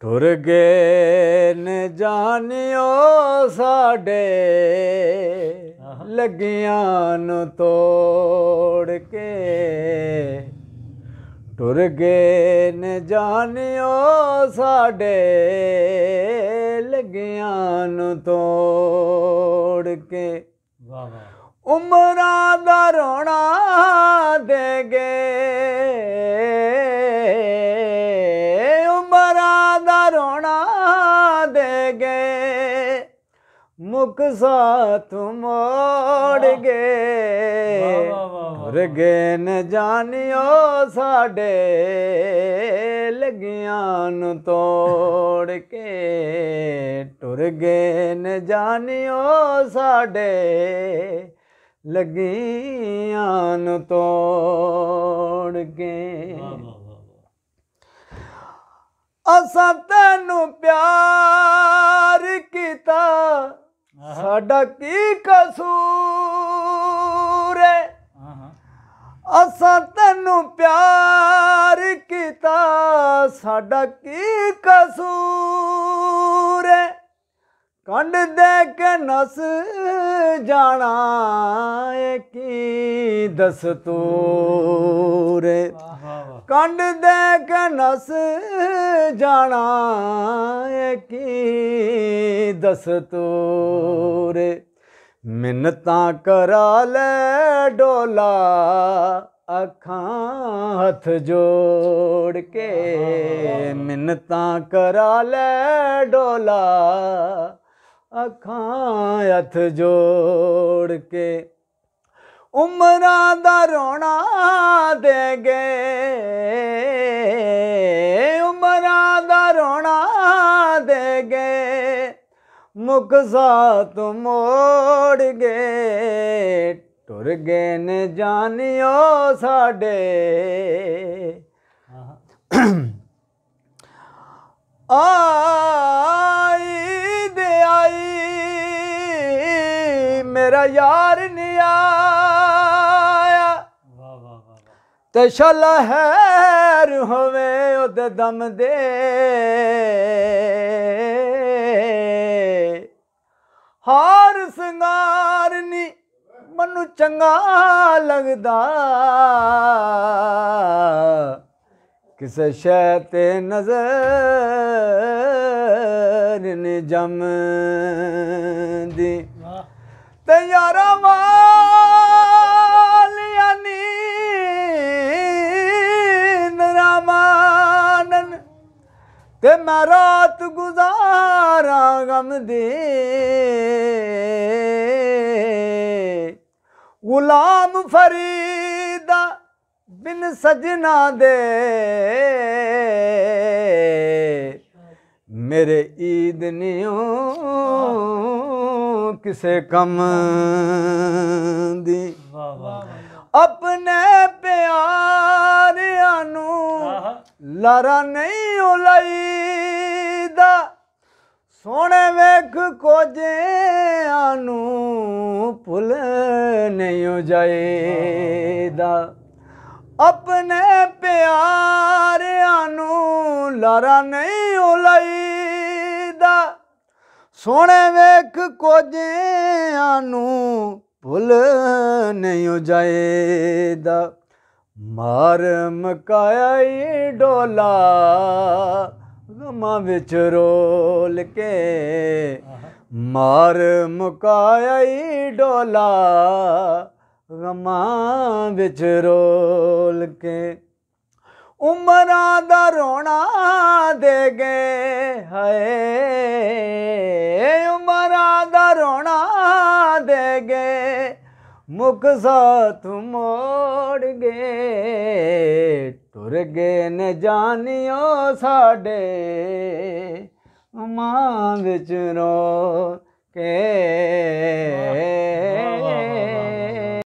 ਟੁਰ ਗਏ ਨੇ ਜਾਣਿਓ ਸਾਡੇ ਲੱਗਿਆਂ ਨੂੰ ਤੋੜ ਕੇ ਟੁਰ ਗਏ ਨੇ ਜਾਣਿਓ ਸਾਡੇ ਲੱਗਿਆਂ ਨੂੰ ਤੋੜ ਕੇ ਵਾਹ ਵਾਹ ਉਮਰਾਂ ਦਾ ਰੋਣਾ ਦੇਗੇ ਲੋਕ ਸਾਥ ਮੋੜ ਗਏ ਵਾ ਰਗੇ ਨ ਜਾਣਿਓ ਸਾਡੇ ਲਗਿਆਂ ਨੂੰ ਤੋੜ ਕੇ ਟੁਰ ਗਏ ਨ ਜਾਣਿਓ ਸਾਡੇ ਲਗਿਆਂ ਨੂੰ ਤੋੜ ਕੇ ਵਾ ਵਾ ਅਸਾਂ ਤੈਨੂੰ ਸਾਡਾ ਕੀ ਕਸੂਰ ਹੈ ਅਸਾਂ ਤੈਨੂੰ ਪਿਆਰ ਕੀਤਾ ਸਾਡਾ ਕੀ ਕਸੂਰ ਹੈ ਕੰਡ ਦੇ ਕੇ ਨਸ ਜਾਣਾ ਏ ਕੀ ਦਸਤੂਰ ਕੰਡ ਦੇ ਕਨਸ ਜਾਣਾ ਏ ਕੀ ਦਸਤੂਰ ਮਿੰਨਤਾਂ ਕਰਾ ਲੈ ਡੋਲਾ ਅੱਖਾਂ ਹੱਥ ਜੋੜ ਕੇ ਮਿੰਨਤਾਂ ਕਰਾ ਲੈ ਡੋਲਾ ਅੱਖਾਂ ਹੱਥ ਜੋੜ ਕੇ ਉਮਰਾਂ ਦਾ ਰੋਣਾ ਦੇਗੇ ਉਮਰਾਂ ਦਾ ਰੋਣਾ ਦੇਗੇ ਮੁਖ ਸਾਥ ਮੋੜ ਗਏ ਟੁਰ ਗਏ ਨੇ ਜਾਣਿਓ ਸਾਡੇ ਆ ਮੇਰਾ ਯਾਰ ਨਹੀਂ ਆਇਆ ਤੇ ਸ਼ਲਾ ਹੈਰ ਹੋਵੇ ਉਹਦੇ ਦਮ ਦੇ ਹਾਰ ਸੰਗਾਰ ਨਹੀਂ ਮਨੂੰ ਚੰਗਾ ਲੱਗਦਾ ਕਿਸੇ ਸ਼ੈ ਤੇ ਨਜ਼ਰ ਨਿ ਜਮਦੀ ਤੇ ਯਾਰਾ ਵਾਲਿਆਂ ਨੀ ਤੇ ਮੈਂ ਰਾਤ ਗੁਜ਼ਾਰਾਂ ਗਮ ਦੇ ਗੁਲਾਮ ਫਰੀਦਾ ਬਿਨ ਸਜਣਾ ਦੇ ਮੇਰੇ ਈਦ ਨਿਓ ਕਿਸੇ ਕੰਮ ਦੀ ਆਪਣੇ ਪਿਆਰਿਆਂ ਨੂੰ ਲਾਰਾ ਨਹੀਂ ਉਲਾਈਦਾ ਸੋਹਣੇ ਵੇਖ ਕੋਜਿਆਂ ਨੂੰ ਭੁੱਲ ਨਹੀਂ ਹੋ ਜਾਏਦਾ ਆਪਣੇ ਪਿਆਰਿਆਂ ਨੂੰ ਲਾਰਾ ਨਹੀਂ ਉਲਾਈ ਸੋਹਣੇ ਵੇਖ ਕੋਜਿਆਂ ਨੂੰ ਭੁੱਲ ਨਹੀਂ ਹੋ ਜਾਏਦਾ ਮਾਰ ਮਕਾਇਆ ਈ ਡੋਲਾ ਗਮਾਂ ਵਿੱਚ ਰੋਲ ਕੇ ਮਾਰ ਮਕਾਇਆ ਈ ਡੋਲਾ ਗਮਾਂ ਵਿੱਚ ਰੋਲ ਕੇ ਉਮਰਾਂ ਦਾ ਰੋਣਾ ਦੇ ਗਏ ਹਏ ਉਮਰਾਂ ਦਾ ਰੋਣਾ ਦੇ ਗਏ ਮੁਖ ਸਾਥ ਮੋੜ ਗਏ ਤੁਰ ਗਏ ਨੇ ਜਾਣਿਓ ਸਾਡੇ ਮਾਂ ਵਿੱਚ ਰੋ ਕੇ